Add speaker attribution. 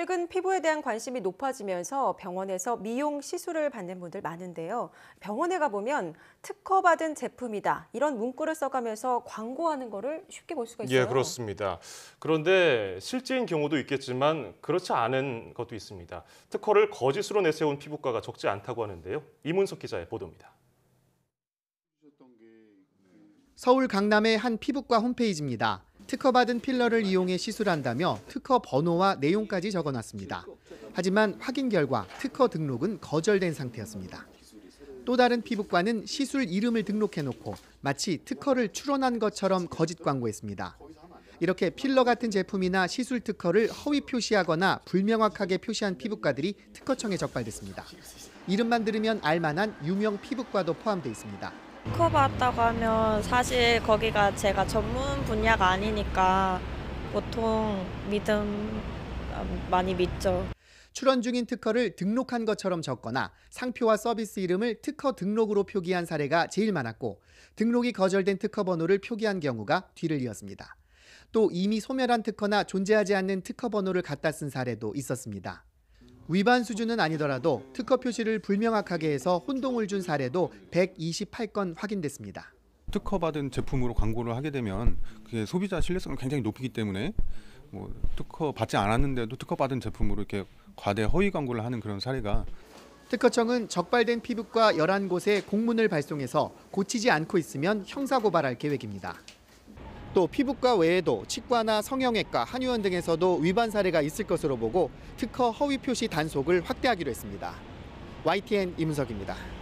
Speaker 1: 최근 피부에 대한 관심이 높아지면서 병원에서 미용 시술을 받는 분들 많은데요. 병원에 가보면 특허받은 제품이다 이런 문구를 써가면서 광고하는 거를 쉽게 볼 수가 예, 있어요. 예, 그렇습니다. 그런데 실제인 경우도 있겠지만 그렇지 않은 것도 있습니다. 특허를 거짓으로 내세운 피부과가 적지 않다고 하는데요. 이문석 기자의 보도입니다.
Speaker 2: 서울 강남의 한 피부과 홈페이지입니다. 특허받은 필러를 이용해 시술한다며 특허 번호와 내용까지 적어놨습니다. 하지만 확인 결과 특허 등록은 거절된 상태였습니다. 또 다른 피부과는 시술 이름을 등록해놓고 마치 특허를 출원한 것처럼 거짓 광고했습니다. 이렇게 필러 같은 제품이나 시술 특허를 허위 표시하거나 불명확하게 표시한 피부과들이 특허청에 적발됐습니다. 이름만 들으면 알만한 유명 피부과도 포함돼 있습니다.
Speaker 3: 체크받았다고 하면 사실 거기가 제가 전문 분야가 아니니까 보통 믿음 음,
Speaker 2: 많이 믿죠. 출원 중인 특허를 등록한 것처럼 적거나 상표와 서비스 이름을 특허 등록으로 표기한 사례가 제일 많았고 등록이 거절된 특허 번호를 표기한 경우가 뒤를 이었습니다. 또 이미 소멸한 특허나 존재하지 않는 특허 번호를 갖다 쓴 사례도 있었습니다. 위반 수준은 아니더라도 특허 표시를 불명확하게 해서 혼동을 준 사례도 128건 확인됐습니다.
Speaker 3: 특허 받은 제품으로 광고를 하게 되면 그게 소비자 신뢰성을 굉장히 높이기 때문에 뭐 특허 받지 않았는데도 특허 받은 제품으로 이렇게 과대 허위 광고를 하는 그런 사례가
Speaker 2: 특허청은 적발된 피부과 11곳에 공문을 발송해서 고치지 않고 있으면 형사고발할 계획입니다. 또 피부과 외에도 치과나 성형외과, 한의원 등에서도 위반 사례가 있을 것으로 보고 특허 허위 표시 단속을 확대하기로 했습니다. YTN 임석입니다